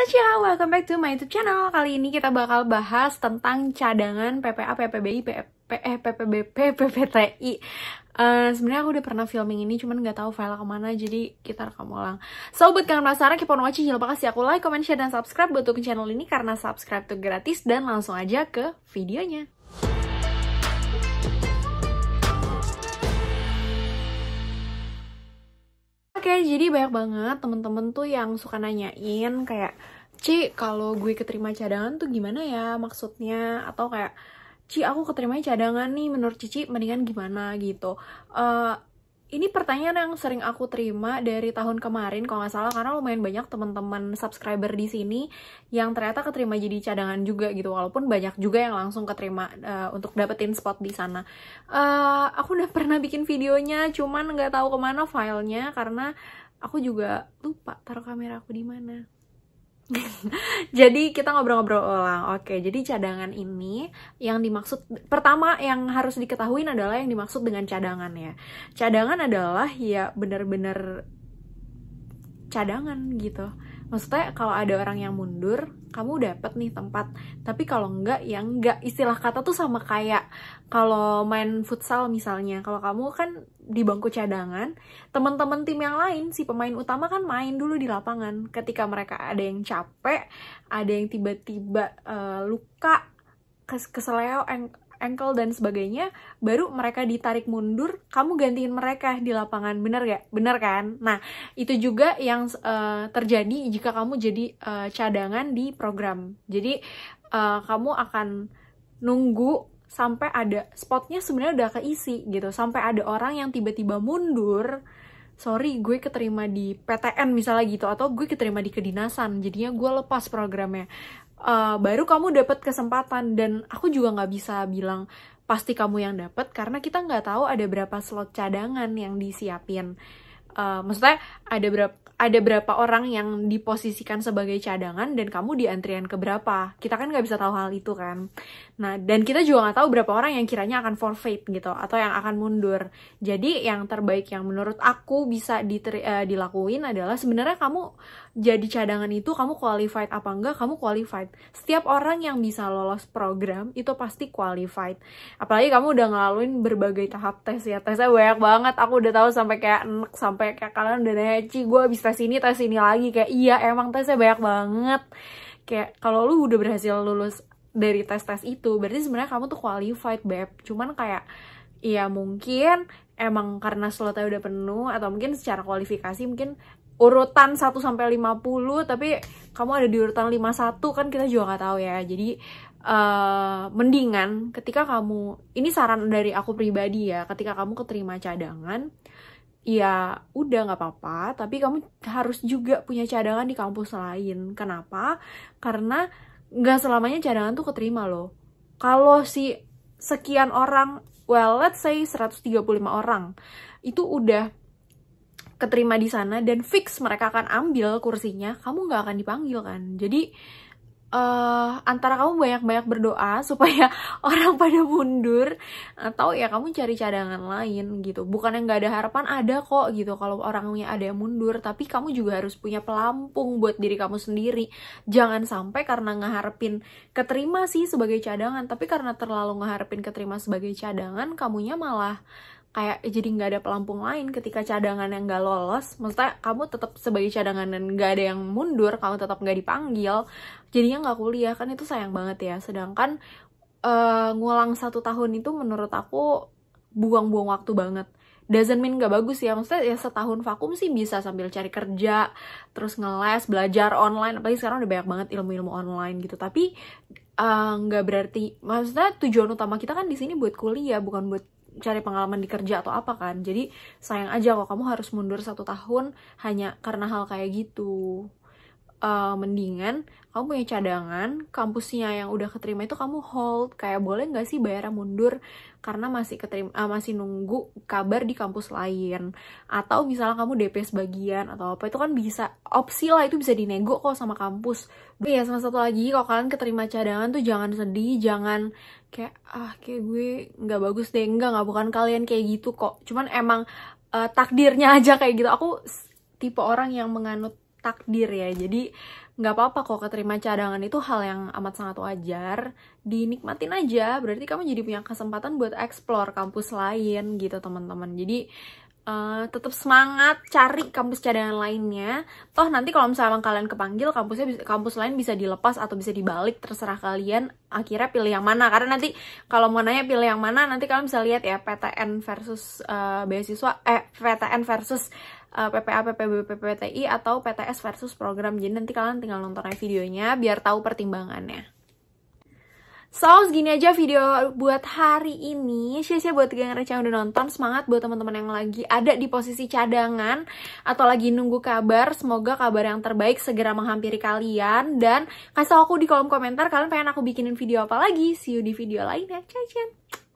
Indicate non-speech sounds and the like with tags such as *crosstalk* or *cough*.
Tasya, welcome back to my YouTube channel. Kali ini kita bakal bahas tentang cadangan PPA, PPBI, PPE, eh, PPBP, PPTI. Uh, eh, Sebenarnya aku udah pernah filming ini, cuman nggak tahu file kemana, jadi kita rekam ulang. So, buat kalian penasaran, keep on watching. Jangan lupa kasih aku like, comment, share, dan subscribe buat channel ini, karena subscribe tuh gratis, dan langsung aja ke videonya. Oke, okay, jadi banyak banget temen-temen tuh yang suka nanyain kayak, Ci, kalau gue keterima cadangan tuh gimana ya maksudnya? Atau kayak, Ci, aku keterima cadangan nih menurut Cici mendingan gimana gitu. Uh, ini pertanyaan yang sering aku terima dari tahun kemarin kalau nggak salah karena lumayan banyak teman-teman subscriber di sini yang ternyata keterima jadi cadangan juga gitu walaupun banyak juga yang langsung keterima uh, untuk dapetin spot di sana. Uh, aku udah pernah bikin videonya cuman nggak tahu kemana filenya karena aku juga lupa taruh kamera aku di mana. *laughs* jadi kita ngobrol-ngobrol ulang. Oke, jadi cadangan ini yang dimaksud pertama yang harus diketahui adalah yang dimaksud dengan cadangan ya. Cadangan adalah ya benar-benar cadangan gitu maksudnya kalau ada orang yang mundur kamu dapat nih tempat tapi kalau enggak ya enggak istilah kata tuh sama kayak kalau main futsal misalnya kalau kamu kan di bangku cadangan teman-teman tim yang lain si pemain utama kan main dulu di lapangan ketika mereka ada yang capek ada yang tiba-tiba uh, luka keseleo ankle dan sebagainya, baru mereka ditarik mundur, kamu gantiin mereka di lapangan, bener gak? Bener kan? Nah, itu juga yang uh, terjadi jika kamu jadi uh, cadangan di program. Jadi, uh, kamu akan nunggu sampai ada spotnya sebenarnya udah keisi gitu sampai ada orang yang tiba-tiba mundur sorry gue keterima di PTN misalnya gitu atau gue keterima di kedinasan jadinya gue lepas programnya uh, baru kamu dapat kesempatan dan aku juga nggak bisa bilang pasti kamu yang dapat karena kita nggak tahu ada berapa slot cadangan yang disiapin. Uh, maksudnya ada berapa ada berapa orang yang diposisikan sebagai cadangan dan kamu di antrian keberapa kita kan nggak bisa tahu hal itu kan nah dan kita juga nggak tahu berapa orang yang kiranya akan forfeit gitu atau yang akan mundur jadi yang terbaik yang menurut aku bisa uh, dilakuin adalah sebenarnya kamu jadi cadangan itu kamu qualified apa enggak, kamu qualified. Setiap orang yang bisa lolos program itu pasti qualified. Apalagi kamu udah ngelaluin berbagai tahap tes ya. Tesnya banyak banget, aku udah tahu sampai kayak enek, sampai kayak kalian udah nanya, Ci, gue bisa tes ini, tes ini lagi. Kayak iya, emang tesnya banyak banget. Kayak kalau lu udah berhasil lulus dari tes-tes itu, berarti sebenarnya kamu tuh qualified, Beb. Cuman kayak, iya mungkin emang karena slotnya udah penuh atau mungkin secara kualifikasi mungkin urutan 1 sampai 50 tapi kamu ada di urutan 51 kan kita juga nggak tahu ya. Jadi uh, mendingan ketika kamu ini saran dari aku pribadi ya, ketika kamu keterima cadangan ya udah nggak apa-apa, tapi kamu harus juga punya cadangan di kampus lain. Kenapa? Karena nggak selamanya cadangan tuh keterima loh. Kalau si sekian orang, well let's say 135 orang, itu udah keterima di sana dan fix mereka akan ambil kursinya, kamu nggak akan dipanggil kan. Jadi uh, antara kamu banyak-banyak berdoa *laughs* supaya orang pada mundur atau ya kamu cari cadangan lain gitu bukan yang nggak ada harapan ada kok gitu kalau orangnya ada yang mundur tapi kamu juga harus punya pelampung buat diri kamu sendiri jangan sampai karena ngeharapin keterima sih sebagai cadangan tapi karena terlalu ngeharapin keterima sebagai cadangan kamunya malah kayak jadi nggak ada pelampung lain ketika cadangan yang nggak lolos maksudnya kamu tetap sebagai cadangan dan nggak ada yang mundur kamu tetap nggak dipanggil jadinya nggak kuliah kan itu sayang banget ya sedangkan uh, ngulang satu tahun itu menurut aku buang-buang waktu banget doesn't mean nggak bagus ya maksudnya ya setahun vakum sih bisa sambil cari kerja terus ngeles belajar online apalagi sekarang udah banyak banget ilmu-ilmu online gitu tapi eh, nggak uh, berarti maksudnya tujuan utama kita kan di sini buat kuliah bukan buat cari pengalaman di kerja atau apa kan jadi sayang aja kok kamu harus mundur satu tahun hanya karena hal kayak gitu uh, mendingan kamu punya cadangan kampusnya yang udah keterima itu kamu hold kayak boleh nggak sih bayar mundur karena masih keterima uh, masih nunggu kabar di kampus lain atau misalnya kamu DP sebagian atau apa itu kan bisa opsi lah itu bisa dinego kok sama kampus tapi ya sama satu lagi kalau kalian keterima cadangan tuh jangan sedih jangan kayak ah kayak gue nggak bagus deh enggak nggak bukan kalian kayak gitu kok cuman emang uh, takdirnya aja kayak gitu aku tipe orang yang menganut takdir ya jadi nggak apa-apa kok keterima cadangan itu hal yang amat sangat wajar dinikmatin aja berarti kamu jadi punya kesempatan buat explore kampus lain gitu teman-teman jadi Uh, eh, tetap semangat cari kampus cadangan lainnya toh nanti kalau misalnya kalian kepanggil kampusnya kampus lain bisa dilepas atau bisa dibalik terserah kalian akhirnya pilih yang mana karena nanti kalau mau nanya pilih yang mana nanti kalian bisa lihat ya PTN versus uh, beasiswa eh PTN versus uh, eh, PPA, PPB, PPTI atau PTS versus program. Jadi nanti kalian tinggal nonton aja videonya biar tahu pertimbangannya. So, segini aja video buat hari ini. Sia-sia buat geng receh udah nonton. Semangat buat teman-teman yang lagi ada di posisi cadangan atau lagi nunggu kabar. Semoga kabar yang terbaik segera menghampiri kalian. Dan kasih aku di kolom komentar kalian pengen aku bikinin video apa lagi. See you di video lainnya. Ciao, ciao.